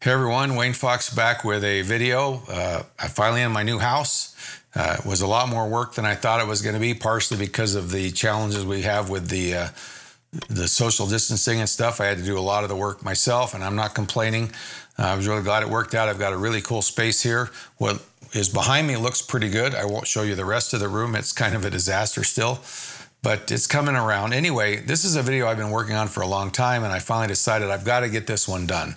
Hey everyone, Wayne Fox back with a video. Uh, i finally in my new house. Uh, it was a lot more work than I thought it was going to be, partially because of the challenges we have with the uh, the social distancing and stuff. I had to do a lot of the work myself, and I'm not complaining. Uh, I was really glad it worked out. I've got a really cool space here. What is behind me looks pretty good. I won't show you the rest of the room. It's kind of a disaster still, but it's coming around. Anyway, this is a video I've been working on for a long time, and I finally decided I've got to get this one done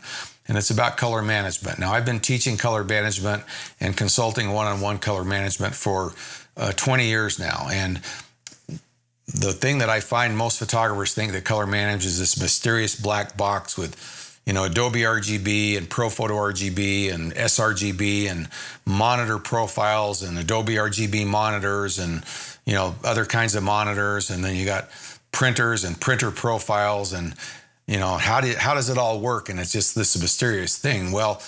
and it's about color management. Now, I've been teaching color management and consulting one on one color management for uh, 20 years now. And the thing that I find most photographers think that color is this mysterious black box with, you know, Adobe RGB and Profoto RGB and sRGB and monitor profiles and Adobe RGB monitors and, you know, other kinds of monitors. And then you got printers and printer profiles and you know, how, do, how does it all work? And it's just this mysterious thing. Well,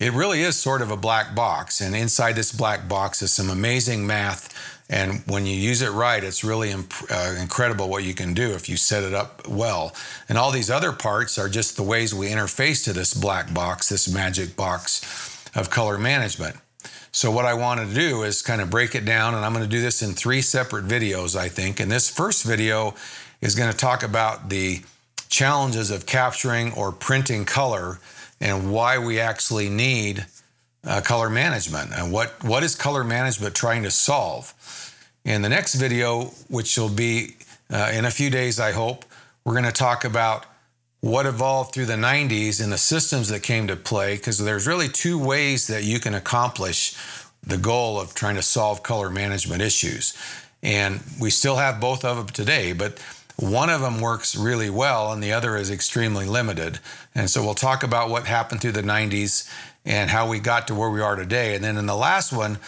it really is sort of a black box. And inside this black box is some amazing math. And when you use it right, it's really uh, incredible what you can do if you set it up well. And all these other parts are just the ways we interface to this black box, this magic box of color management. So, what I want to do is kind of break it down, and I'm going to do this in three separate videos, I think. And this first video is going to talk about the challenges of capturing or printing color and why we actually need uh, color management and what, what is color management trying to solve. In the next video, which will be uh, in a few days, I hope, we're going to talk about what evolved through the 90s and the systems that came to play because there's really two ways that you can accomplish the goal of trying to solve color management issues. And we still have both of them today, but one of them works really well, and the other is extremely limited. And so we'll talk about what happened through the 90s and how we got to where we are today. And then in the last one,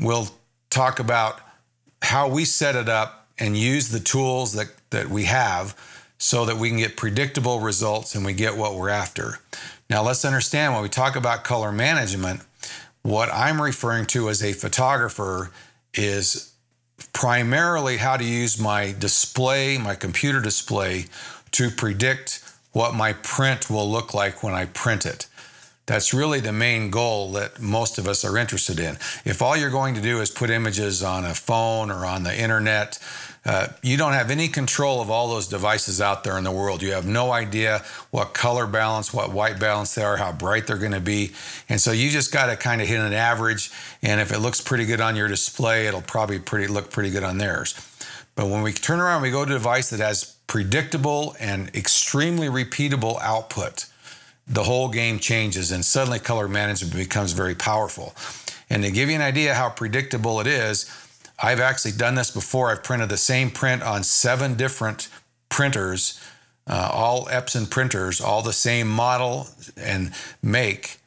we'll talk about how we set it up and use the tools that, that we have so that we can get predictable results and we get what we're after. Now, let's understand when we talk about color management, what I'm referring to as a photographer is primarily how to use my display, my computer display, to predict what my print will look like when I print it. That's really the main goal that most of us are interested in. If all you're going to do is put images on a phone or on the internet, uh, you don't have any control of all those devices out there in the world. You have no idea what color balance, what white balance they are, how bright they're going to be. And so you just got to kind of hit an average. And if it looks pretty good on your display, it'll probably pretty look pretty good on theirs. But when we turn around, we go to a device that has predictable and extremely repeatable output. The whole game changes, and suddenly color management becomes very powerful. And to give you an idea how predictable it is, I've actually done this before. I've printed the same print on seven different printers, uh, all Epson printers, all the same model and make.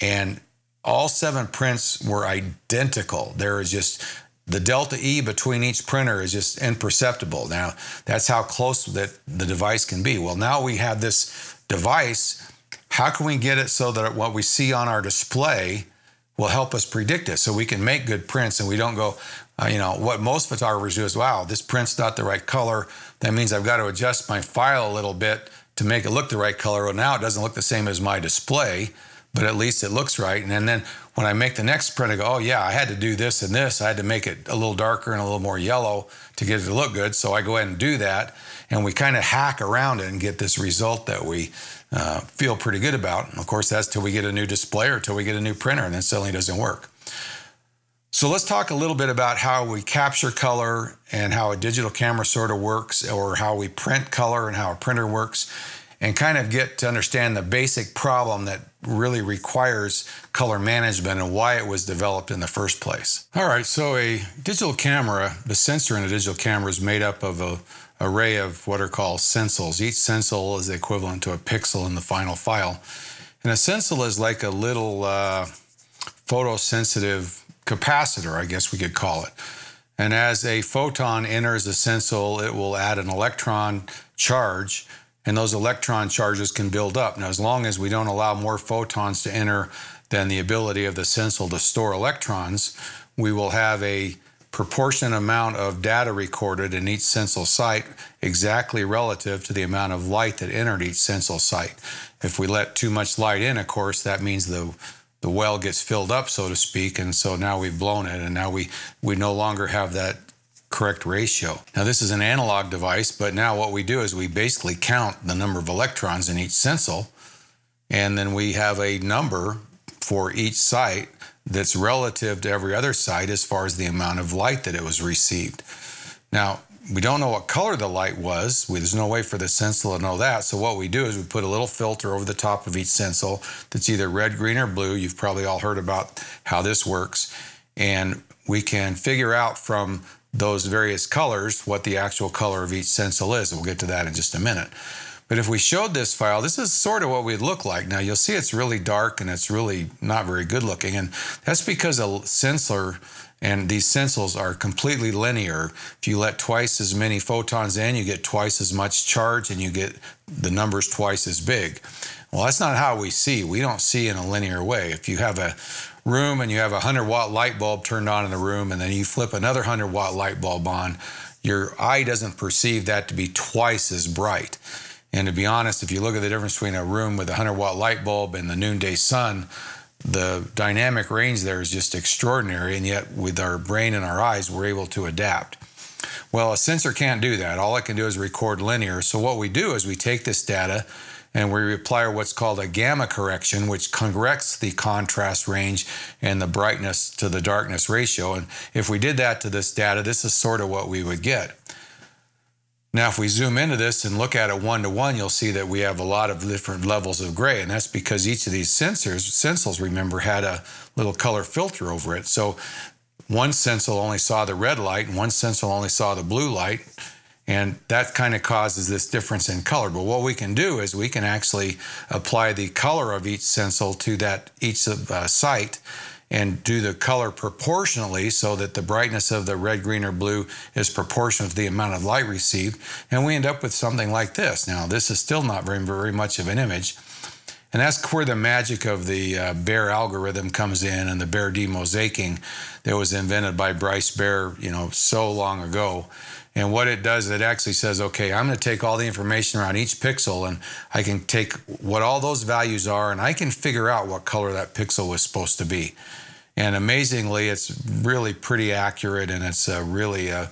And all seven prints were identical. There is just the delta E between each printer is just imperceptible. Now, that's how close that the device can be. Well, now we have this device. How can we get it so that what we see on our display will help us predict it so we can make good prints and we don't go, uh, you know, what most photographers do is, wow, this print's not the right color. That means I've got to adjust my file a little bit to make it look the right color. Well, now it doesn't look the same as my display, but at least it looks right. And, and then when I make the next print, I go, oh, yeah, I had to do this and this. I had to make it a little darker and a little more yellow to get it to look good. So I go ahead and do that and we kind of hack around it and get this result that we uh, feel pretty good about. And of course, that's till we get a new display or till we get a new printer, and then suddenly doesn't work. So let's talk a little bit about how we capture color and how a digital camera sort of works, or how we print color and how a printer works, and kind of get to understand the basic problem that really requires color management and why it was developed in the first place. All right, so a digital camera, the sensor in a digital camera is made up of a array of what are called sensils. Each sensil is equivalent to a pixel in the final file. And a sensil is like a little uh, photosensitive capacitor, I guess we could call it. And as a photon enters a sensil, it will add an electron charge, and those electron charges can build up. Now, as long as we don't allow more photons to enter than the ability of the sensil to store electrons, we will have a proportionate amount of data recorded in each sensil site exactly relative to the amount of light that entered each sensil site. If we let too much light in, of course, that means the the well gets filled up, so to speak, and so now we've blown it, and now we we no longer have that correct ratio. Now this is an analog device, but now what we do is we basically count the number of electrons in each sensil, and then we have a number for each site that's relative to every other site as far as the amount of light that it was received. Now, we don't know what color the light was. We, there's no way for the sensor to know that. So what we do is we put a little filter over the top of each sensor that's either red, green, or blue. You've probably all heard about how this works. And we can figure out from those various colors what the actual color of each sensor is. And we'll get to that in just a minute. But if we showed this file, this is sort of what we'd look like. Now you'll see it's really dark and it's really not very good looking. And that's because a sensor and these sensors are completely linear. If you let twice as many photons in, you get twice as much charge and you get the numbers twice as big. Well, that's not how we see. We don't see in a linear way. If you have a room and you have a 100 watt light bulb turned on in the room and then you flip another 100 watt light bulb on, your eye doesn't perceive that to be twice as bright. And to be honest, if you look at the difference between a room with a 100 watt light bulb and the noonday sun, the dynamic range there is just extraordinary. And yet, with our brain and our eyes, we're able to adapt. Well, a sensor can't do that. All it can do is record linear. So, what we do is we take this data and we apply what's called a gamma correction, which corrects the contrast range and the brightness to the darkness ratio. And if we did that to this data, this is sort of what we would get. Now, if we zoom into this and look at it one to one, you'll see that we have a lot of different levels of gray, and that's because each of these sensors, sensils, remember, had a little color filter over it. So one sensil only saw the red light, and one sensil only saw the blue light, and that kind of causes this difference in color. But what we can do is we can actually apply the color of each sensil to that each uh, site and do the color proportionally so that the brightness of the red, green, or blue is proportional to the amount of light received. And we end up with something like this. Now, this is still not very, very much of an image. And that's where the magic of the uh, Bayer algorithm comes in and the Bayer demosaicing that was invented by Bryce Bayer, you know, so long ago and what it does, it actually says, okay, I'm going to take all the information around each pixel and I can take what all those values are and I can figure out what color that pixel was supposed to be. And amazingly, it's really pretty accurate and it's a really a uh,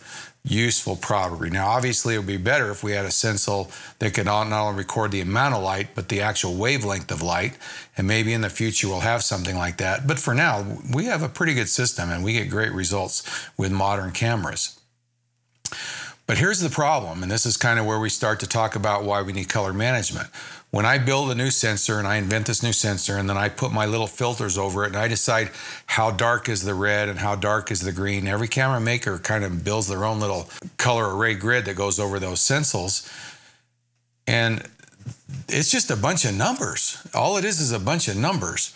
useful property. Now, obviously, it would be better if we had a sensor that could not only record the amount of light, but the actual wavelength of light. And maybe in the future, we'll have something like that. But for now, we have a pretty good system and we get great results with modern cameras. But here's the problem, and this is kind of where we start to talk about why we need color management. When I build a new sensor and I invent this new sensor, and then I put my little filters over it, and I decide how dark is the red and how dark is the green, every camera maker kind of builds their own little color array grid that goes over those sensors. And it's just a bunch of numbers. All it is is a bunch of numbers.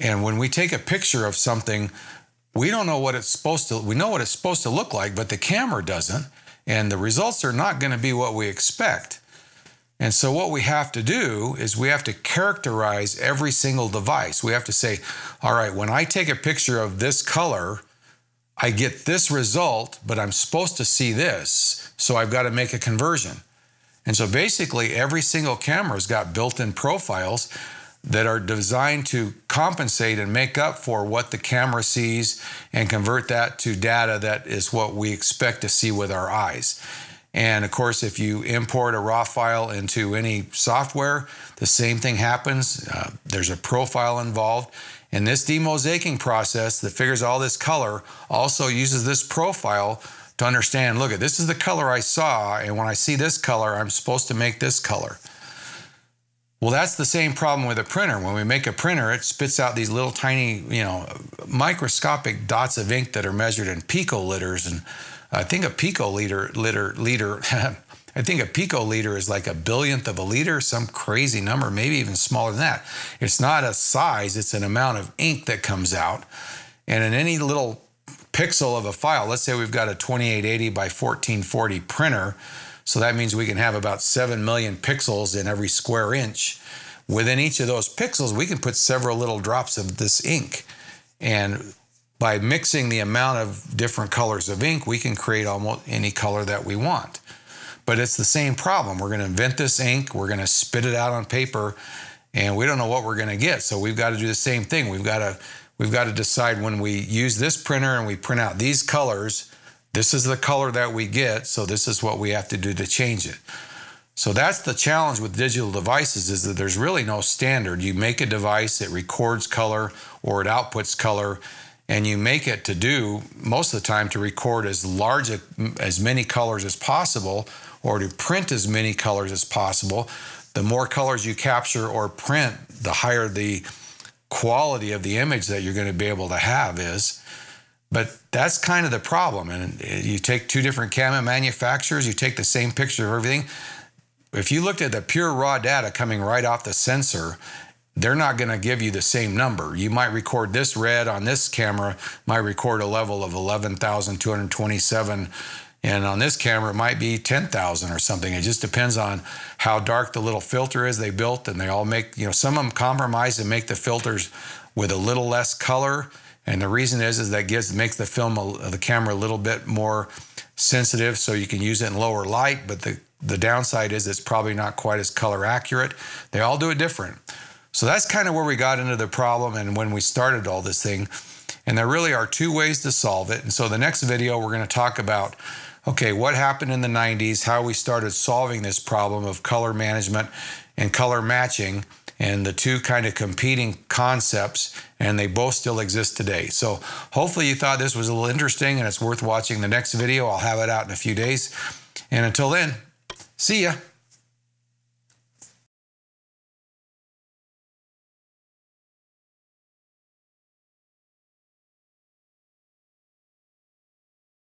And when we take a picture of something, we don't know what it's supposed to, we know what it's supposed to look like, but the camera doesn't and the results are not going to be what we expect. And so, what we have to do is we have to characterize every single device. We have to say, all right, when I take a picture of this color, I get this result, but I'm supposed to see this. So, I've got to make a conversion. And so, basically, every single camera's got built in profiles that are designed to compensate and make up for what the camera sees and convert that to data that is what we expect to see with our eyes. And of course, if you import a raw file into any software, the same thing happens. Uh, there's a profile involved. And this demosaicing process that figures all this color also uses this profile to understand, look, at this is the color I saw, and when I see this color, I'm supposed to make this color. Well, that's the same problem with a printer. When we make a printer, it spits out these little tiny, you know, microscopic dots of ink that are measured in picoliters. And I think a picoliter, liter, liter, I think a picoliter is like a billionth of a liter, some crazy number, maybe even smaller than that. It's not a size, it's an amount of ink that comes out. And in any little pixel of a file, let's say we've got a 2880 by 1440 printer, so that means we can have about 7 million pixels in every square inch. Within each of those pixels, we can put several little drops of this ink. And by mixing the amount of different colors of ink, we can create almost any color that we want. But it's the same problem. We're going to invent this ink, we're going to spit it out on paper, and we don't know what we're going to get. So we've got to do the same thing. We've got to we've got to decide when we use this printer and we print out these colors, this is the color that we get, so this is what we have to do to change it. So that's the challenge with digital devices is that there's really no standard. You make a device, it records color or it outputs color, and you make it to do most of the time to record as large a, as many colors as possible or to print as many colors as possible. The more colors you capture or print, the higher the quality of the image that you're going to be able to have is. But that's kind of the problem. And uh, you take two different camera manufacturers, you take the same picture of everything. If you looked at the pure raw data coming right off the sensor, they're not going to give you the same number. You might record this red on this camera, might record a level of 11,227, and on this camera it might be 10,000 or something. It just depends on how dark the little filter is they built, and they all make, you know, some of them compromise and make the filters with a little less color and the reason is, is that gives makes the film a, the camera a little bit more sensitive, so you can use it in lower light. But the the downside is it's probably not quite as color accurate. They all do it different. So that's kind of where we got into the problem and when we started all this thing. And there really are two ways to solve it. And so the next video we're going to talk about okay, what happened in the 90s, how we started solving this problem of color management and color matching and the two kind of competing concepts, and they both still exist today. So hopefully you thought this was a little interesting and it's worth watching the next video. I'll have it out in a few days. And until then, see ya.